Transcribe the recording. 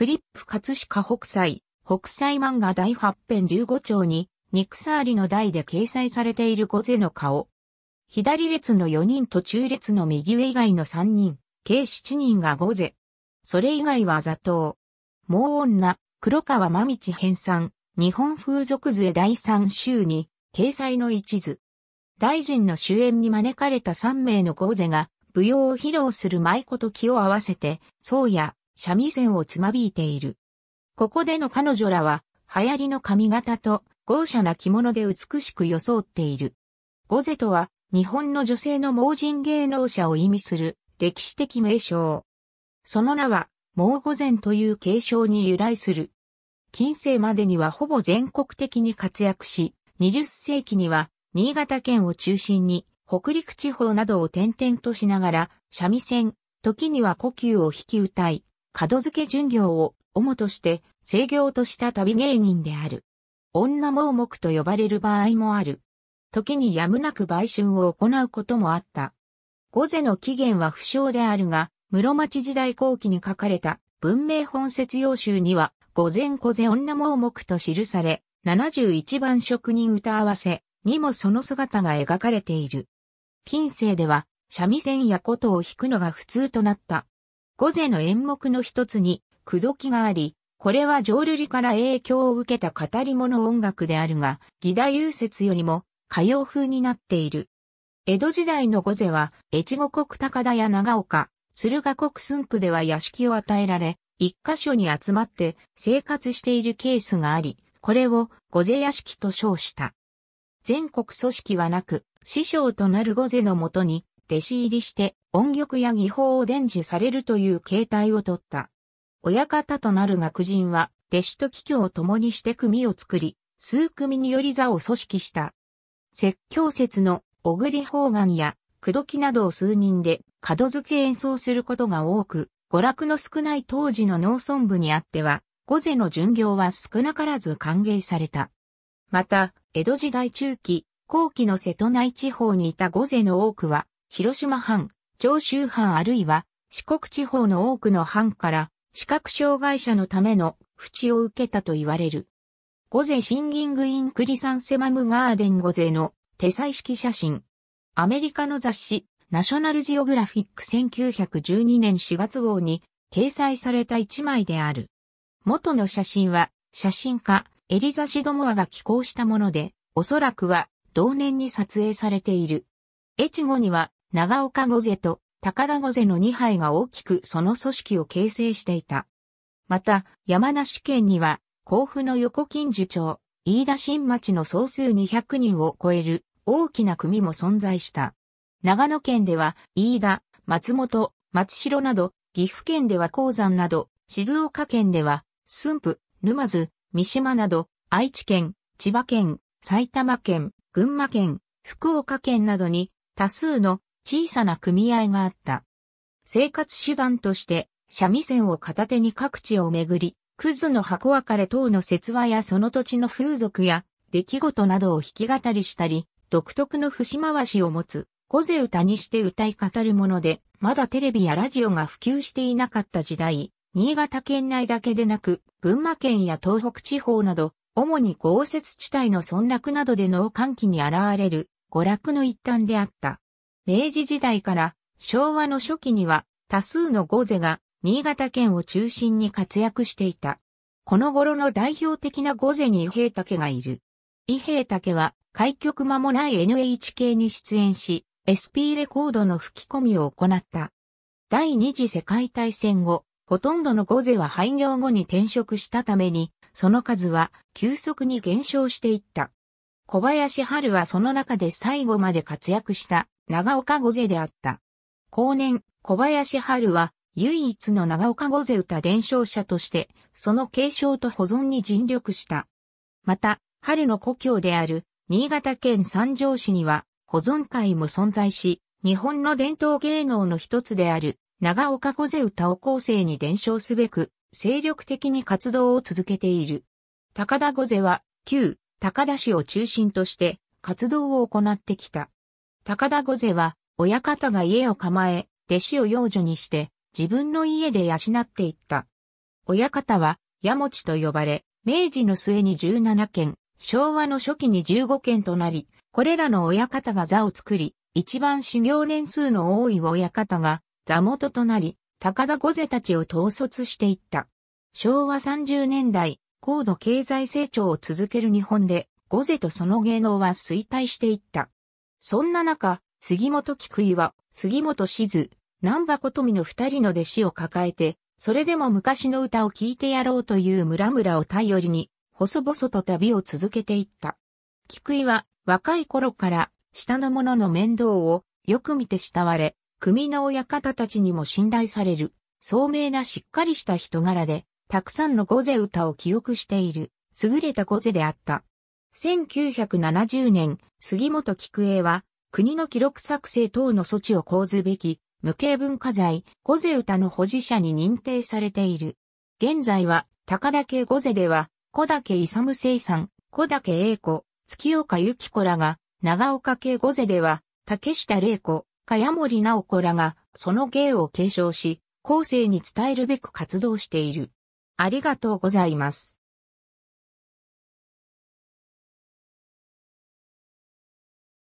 クリップ葛飾北斎、北斎漫画第8編15丁に、肉サーリの台で掲載されているゴゼの顔。左列の4人と中列の右上以外の3人、計7人がゴゼ。それ以外は座頭。もう女、黒川真道編纂、日本風俗図へ第3週に、掲載の一図。大臣の主演に招かれた3名のゴゼが、舞踊を披露する舞こと気を合わせて、うや、三味線をつまびいている。ここでの彼女らは、流行りの髪型と豪奢な着物で美しく装っている。ゴゼとは、日本の女性の盲人芸能者を意味する歴史的名称。その名は、盲御前という継承に由来する。近世までにはほぼ全国的に活躍し、20世紀には新潟県を中心に北陸地方などを転々としながら三味線、時には呼吸を引き歌い、門付け巡業を主として制業とした旅芸人である。女盲目と呼ばれる場合もある。時にやむなく売春を行うこともあった。御前の起源は不詳であるが、室町時代後期に書かれた文明本説要集には、御前小前女盲目と記され、71番職人歌合わせにもその姿が描かれている。近世では、三味線や琴を弾くのが普通となった五世の演目の一つに、口説きがあり、これは浄瑠璃から影響を受けた語り物音楽であるが、義太夫説よりも歌謡風になっている。江戸時代の五世は、越後国高田や長岡、駿河国駿府では屋敷を与えられ、一箇所に集まって生活しているケースがあり、これを五世屋敷と称した。全国組織はなく、師匠となる五世のもとに弟子入りして音曲や技法を伝授されるという形態をとった。親方となる学人は、弟子と桔梗を共にして組を作り、数組により座を組織した。説教説の小栗方眼や口説きなどを数人で角付け演奏することが多く、娯楽の少ない当時の農村部にあっては、午前の巡業は少なからず歓迎された。また、江戸時代中期、後期の瀬戸内地方にいた午前の多くは、広島藩、長州藩あるいは四国地方の多くの藩から視覚障害者のための淵を受けたと言われる。午前シンギングインクリサンセマムガーデン午前の手彩式写真。アメリカの雑誌ナショナルジオグラフィック1912年4月号に掲載された一枚である。元の写真は写真家エリザシドモアが寄稿したもので、おそらくは同年に撮影されている。越後には長岡御瀬と高田御瀬の2杯が大きくその組織を形成していた。また、山梨県には、甲府の横金樹町、飯田新町の総数200人を超える大きな組も存在した。長野県では、飯田、松本、松代など、岐阜県では鉱山など、静岡県では、駿府、沼津、三島など、愛知県、千葉県、埼玉県、群馬県、福岡県などに、多数の小さな組合があった。生活手段として、三味線を片手に各地を巡り、クズの箱別れ等の説話やその土地の風俗や出来事などを弾き語りしたり、独特の節回しを持つ、小勢歌にして歌い語るもので、まだテレビやラジオが普及していなかった時代、新潟県内だけでなく、群馬県や東北地方など、主に豪雪地帯の村落などでの閑気に現れる、娯楽の一端であった。明治時代から昭和の初期には多数のゴゼが新潟県を中心に活躍していた。この頃の代表的なゴゼに伊平竹がいる。伊平竹は開局間もない NHK に出演し、SP レコードの吹き込みを行った。第二次世界大戦後、ほとんどのゴゼは廃業後に転職したために、その数は急速に減少していった。小林春はその中で最後まで活躍した長岡御勢であった。後年、小林春は唯一の長岡御勢歌伝承者として、その継承と保存に尽力した。また、春の故郷である新潟県三条市には保存会も存在し、日本の伝統芸能の一つである長岡御勢歌を後世に伝承すべく、精力的に活動を続けている。高田御勢は、旧高田市を中心として活動を行ってきた。高田御勢は、親方が家を構え、弟子を養女にして、自分の家で養っていった。親方は、矢持と呼ばれ、明治の末に17件、昭和の初期に15件となり、これらの親方が座を作り、一番修行年数の多い親方が座元となり、高田御勢たちを統率していった。昭和30年代、高度経済成長を続ける日本で、ゴゼとその芸能は衰退していった。そんな中、杉本菊井は、杉本静、南波琴美の二人の弟子を抱えて、それでも昔の歌を聴いてやろうという村々を頼りに、細々と旅を続けていった。菊井は、若い頃から、下の者の面倒を、よく見て慕われ、組の親方たちにも信頼される、聡明なしっかりした人柄で、たくさんのゴゼ歌を記憶している、優れたゴゼであった。1970年、杉本菊栄は、国の記録作成等の措置を講ずべき、無形文化財、ゴゼ歌の保持者に認定されている。現在は、高岳ゴゼでは、小竹勇生さん、小竹栄子、月岡幸子らが、長岡家ゴゼでは、竹下玲子、茅森直子らが、その芸を継承し、後世に伝えるべく活動している。ありがとうございます。